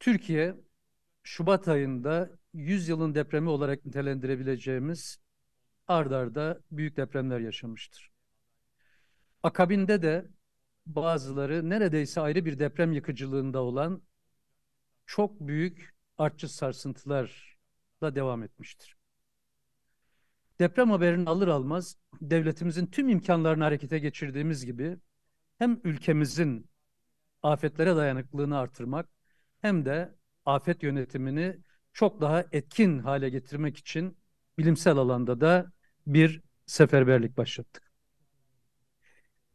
Türkiye Şubat ayında 100 yılın depremi olarak nitelendirebileceğimiz ardarda büyük depremler yaşamıştır. Akabinde de bazıları neredeyse ayrı bir deprem yıkıcılığında olan çok büyük artçı sarsıntılarla devam etmiştir. Deprem haberini alır almaz devletimizin tüm imkanlarını harekete geçirdiğimiz gibi hem ülkemizin afetlere dayanıklılığını artırmak hem de afet yönetimini çok daha etkin hale getirmek için bilimsel alanda da bir seferberlik başlattık.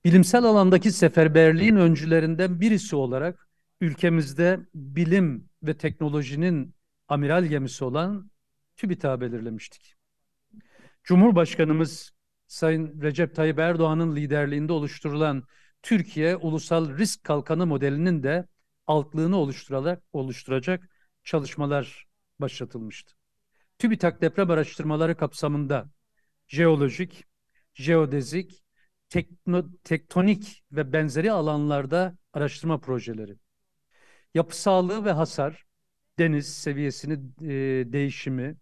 Bilimsel alandaki seferberliğin öncülerinden birisi olarak ülkemizde bilim ve teknolojinin amiral gemisi olan TÜBİTAK'ı belirlemiştik. Cumhurbaşkanımız Sayın Recep Tayyip Erdoğan'ın liderliğinde oluşturulan Türkiye Ulusal Risk Kalkanı modelinin de altlığını oluşturarak, oluşturacak çalışmalar başlatılmıştı. TÜBİTAK deprem araştırmaları kapsamında jeolojik, jeodezik, tekno, tektonik ve benzeri alanlarda araştırma projeleri, yapısallığı ve hasar, deniz seviyesini e, değişimi,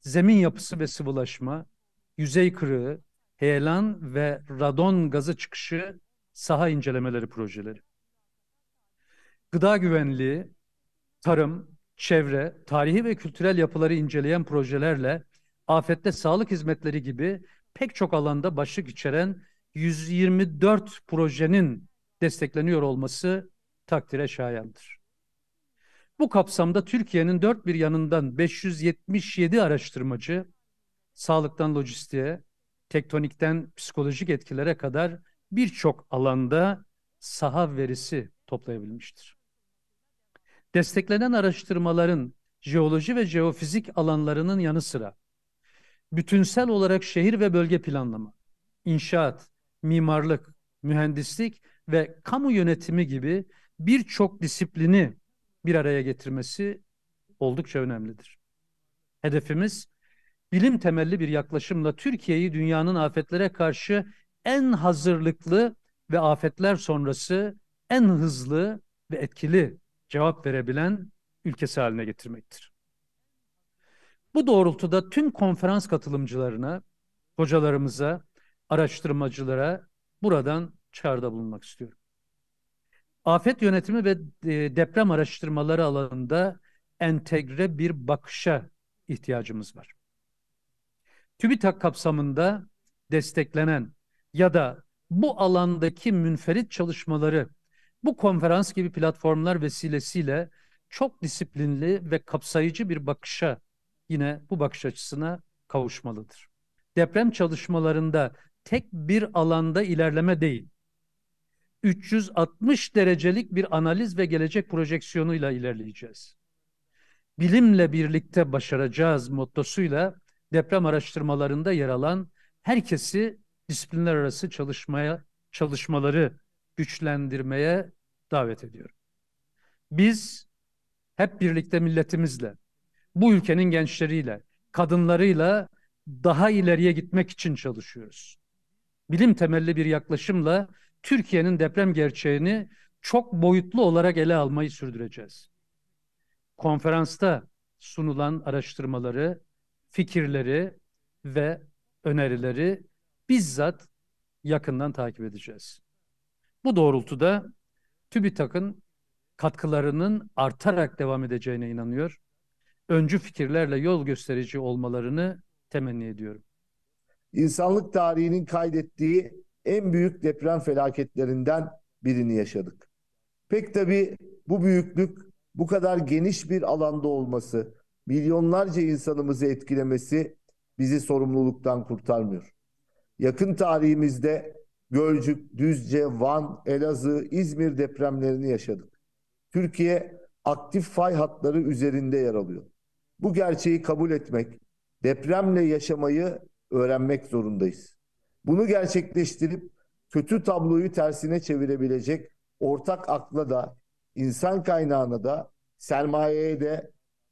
zemin yapısı ve sıvılaşma, yüzey kırığı, heyelan ve radon gazı çıkışı saha incelemeleri projeleri gıda güvenliği, tarım, çevre, tarihi ve kültürel yapıları inceleyen projelerle afette sağlık hizmetleri gibi pek çok alanda başlık içeren 124 projenin destekleniyor olması takdire şayandır. Bu kapsamda Türkiye'nin dört bir yanından 577 araştırmacı, sağlıktan lojistiğe, tektonikten psikolojik etkilere kadar birçok alanda saha verisi toplayabilmiştir. Desteklenen araştırmaların jeoloji ve jeofizik alanlarının yanı sıra bütünsel olarak şehir ve bölge planlama, inşaat, mimarlık, mühendislik ve kamu yönetimi gibi birçok disiplini bir araya getirmesi oldukça önemlidir. Hedefimiz bilim temelli bir yaklaşımla Türkiye'yi dünyanın afetlere karşı en hazırlıklı ve afetler sonrası en hızlı ve etkili cevap verebilen ülkesi haline getirmektir. Bu doğrultuda tüm konferans katılımcılarına, hocalarımıza, araştırmacılara buradan çağrıda bulunmak istiyorum. Afet yönetimi ve e, deprem araştırmaları alanında entegre bir bakışa ihtiyacımız var. TÜBİTAK kapsamında desteklenen ya da bu alandaki münferit çalışmaları bu konferans gibi platformlar vesilesiyle çok disiplinli ve kapsayıcı bir bakışa yine bu bakış açısına kavuşmalıdır. Deprem çalışmalarında tek bir alanda ilerleme değil, 360 derecelik bir analiz ve gelecek projeksiyonuyla ilerleyeceğiz. Bilimle birlikte başaracağız mottosuyla deprem araştırmalarında yer alan herkesi disiplinler arası çalışmaya çalışmaları güçlendirmeye davet ediyorum. Biz hep birlikte milletimizle, bu ülkenin gençleriyle, kadınlarıyla daha ileriye gitmek için çalışıyoruz. Bilim temelli bir yaklaşımla Türkiye'nin deprem gerçeğini çok boyutlu olarak ele almayı sürdüreceğiz. Konferansta sunulan araştırmaları, fikirleri ve önerileri bizzat yakından takip edeceğiz. Bu doğrultuda TÜBİTAK'ın katkılarının artarak devam edeceğine inanıyor. Öncü fikirlerle yol gösterici olmalarını temenni ediyorum. İnsanlık tarihinin kaydettiği en büyük deprem felaketlerinden birini yaşadık. Pek tabii bu büyüklük, bu kadar geniş bir alanda olması, milyonlarca insanımızı etkilemesi bizi sorumluluktan kurtarmıyor. Yakın tarihimizde Gölcük, Düzce, Van, Elazığ, İzmir depremlerini yaşadık. Türkiye aktif fay hatları üzerinde yer alıyor. Bu gerçeği kabul etmek, depremle yaşamayı öğrenmek zorundayız. Bunu gerçekleştirip kötü tabloyu tersine çevirebilecek ortak akla da, insan kaynağına da, sermayeye de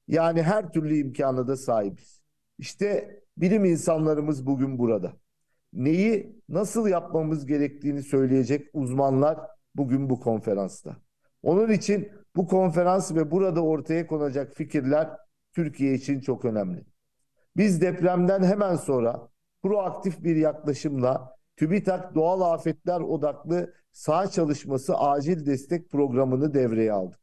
yani her türlü imkana da sahibiz. İşte bilim insanlarımız bugün burada neyi nasıl yapmamız gerektiğini söyleyecek uzmanlar bugün bu konferansta. Onun için bu konferans ve burada ortaya konacak fikirler Türkiye için çok önemli. Biz depremden hemen sonra proaktif bir yaklaşımla TÜBİTAK Doğal Afetler Odaklı Sağ Çalışması Acil Destek Programı'nı devreye aldık.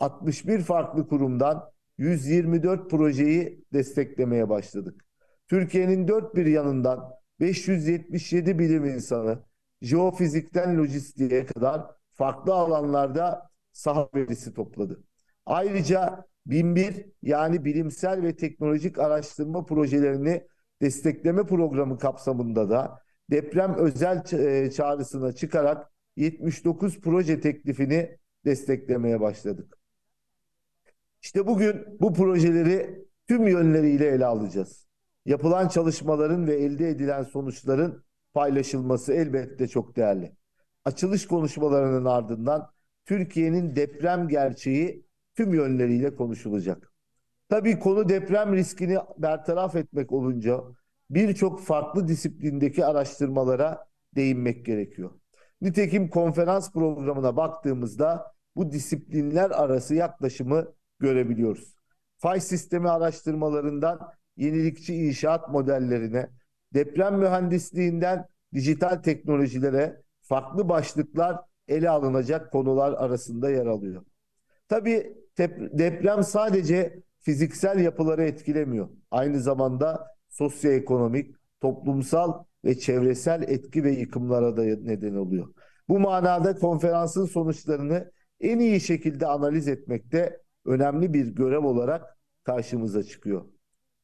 61 farklı kurumdan 124 projeyi desteklemeye başladık. Türkiye'nin dört bir yanından 577 bilim insanı jeofizikten lojistiğe kadar farklı alanlarda saha verisi topladı. Ayrıca 1001 yani bilimsel ve teknolojik araştırma projelerini destekleme programı kapsamında da deprem özel e, çağrısına çıkarak 79 proje teklifini desteklemeye başladık. İşte bugün bu projeleri tüm yönleriyle ele alacağız yapılan çalışmaların ve elde edilen sonuçların paylaşılması elbette çok değerli. Açılış konuşmalarının ardından Türkiye'nin deprem gerçeği tüm yönleriyle konuşulacak. Tabii konu deprem riskini bertaraf etmek olunca birçok farklı disiplindeki araştırmalara değinmek gerekiyor. Nitekim konferans programına baktığımızda bu disiplinler arası yaklaşımı görebiliyoruz. Fay sistemi araştırmalarından yenilikçi inşaat modellerine, deprem mühendisliğinden dijital teknolojilere farklı başlıklar ele alınacak konular arasında yer alıyor. Tabii deprem sadece fiziksel yapıları etkilemiyor. Aynı zamanda sosyoekonomik, toplumsal ve çevresel etki ve yıkımlara da neden oluyor. Bu manada konferansın sonuçlarını en iyi şekilde analiz etmekte önemli bir görev olarak karşımıza çıkıyor.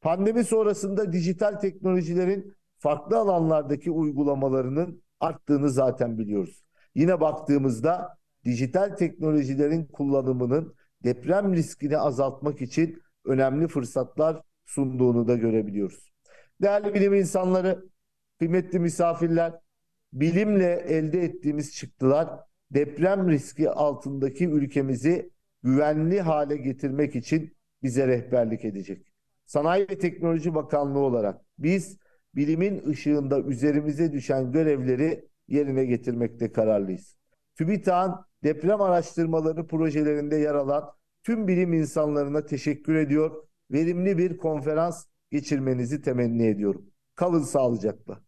Pandemi sonrasında dijital teknolojilerin farklı alanlardaki uygulamalarının arttığını zaten biliyoruz. Yine baktığımızda dijital teknolojilerin kullanımının deprem riskini azaltmak için önemli fırsatlar sunduğunu da görebiliyoruz. Değerli bilim insanları, kıymetli misafirler, bilimle elde ettiğimiz çıktılar deprem riski altındaki ülkemizi güvenli hale getirmek için bize rehberlik edecek. Sanayi ve Teknoloji Bakanlığı olarak biz bilimin ışığında üzerimize düşen görevleri yerine getirmekte kararlıyız. TÜBİTAK'ın deprem araştırmaları projelerinde yer alan tüm bilim insanlarına teşekkür ediyor. Verimli bir konferans geçirmenizi temenni ediyorum. Kalın sağlıcakla.